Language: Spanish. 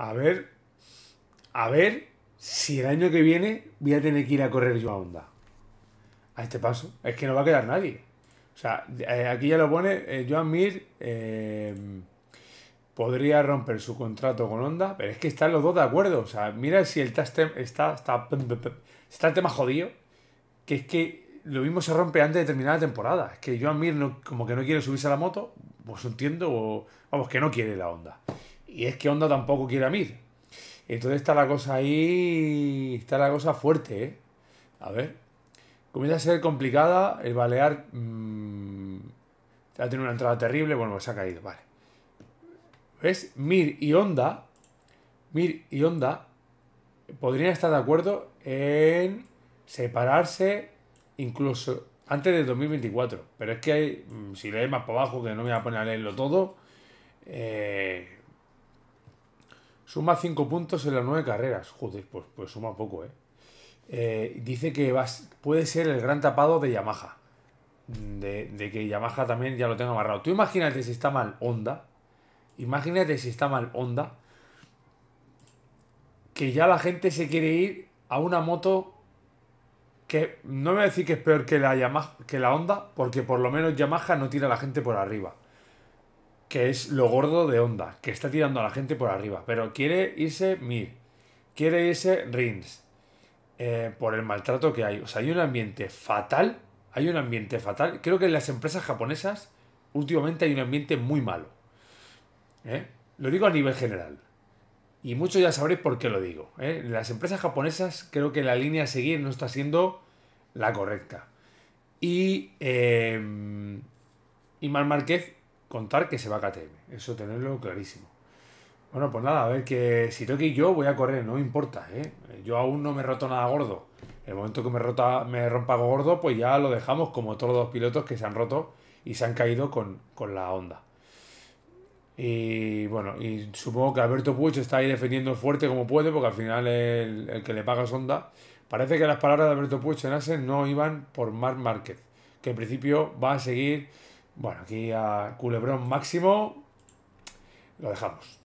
a ver, a ver si el año que viene voy a tener que ir a correr yo a Honda A este paso. Es que no va a quedar nadie. O sea, eh, aquí ya lo pone eh, Joan Mir. Eh, podría romper su contrato con Honda, pero es que están los dos de acuerdo. O sea, mira si el test está, está, está el tema jodido, que es que lo mismo se rompe antes de terminar la temporada. Es que Joan Mir no, como que no quiere subirse a la moto, pues entiendo, o vamos, que no quiere la Honda. Y es que Honda tampoco quiere a Mir. Entonces está la cosa ahí. Está la cosa fuerte, ¿eh? A ver. Comienza a ser complicada. El balear. Mm, ya ha tenido una entrada terrible. Bueno, se ha caído, vale. ¿Ves? Mir y Honda. Mir y Honda. Podrían estar de acuerdo en separarse incluso antes de 2024. Pero es que hay, mm, si lees más para abajo, que no me voy a poner a leerlo todo, eh, Suma 5 puntos en las nueve carreras. Joder, pues, pues suma poco, ¿eh? ¿eh? dice que vas, puede ser el gran tapado de Yamaha. De, de, que Yamaha también ya lo tenga amarrado. Tú imagínate si está mal Honda. Imagínate si está mal Honda. Que ya la gente se quiere ir a una moto que no me voy a decir que es peor que la, Yamaha, que la Honda, porque por lo menos Yamaha no tira a la gente por arriba que es lo gordo de Onda. que está tirando a la gente por arriba, pero quiere irse Mir, quiere irse Rins, eh, por el maltrato que hay. O sea, hay un ambiente fatal, hay un ambiente fatal. Creo que en las empresas japonesas últimamente hay un ambiente muy malo. ¿eh? Lo digo a nivel general. Y muchos ya sabréis por qué lo digo. ¿eh? En las empresas japonesas creo que la línea a seguir no está siendo la correcta. Y, y Márquez contar que se va a KTM. Eso tenerlo clarísimo. Bueno, pues nada, a ver que si toque yo voy a correr, no importa, ¿eh? Yo aún no me he roto nada gordo. El momento que me, rota, me rompa gordo, pues ya lo dejamos como todos los pilotos que se han roto y se han caído con, la onda. Y bueno, y supongo que Alberto Puig está ahí defendiendo fuerte como puede, porque al final el, que le paga es Honda. Parece que las palabras de Alberto Puig en Asen no iban por Mark Márquez, que en principio va a seguir bueno, aquí a culebrón máximo lo dejamos.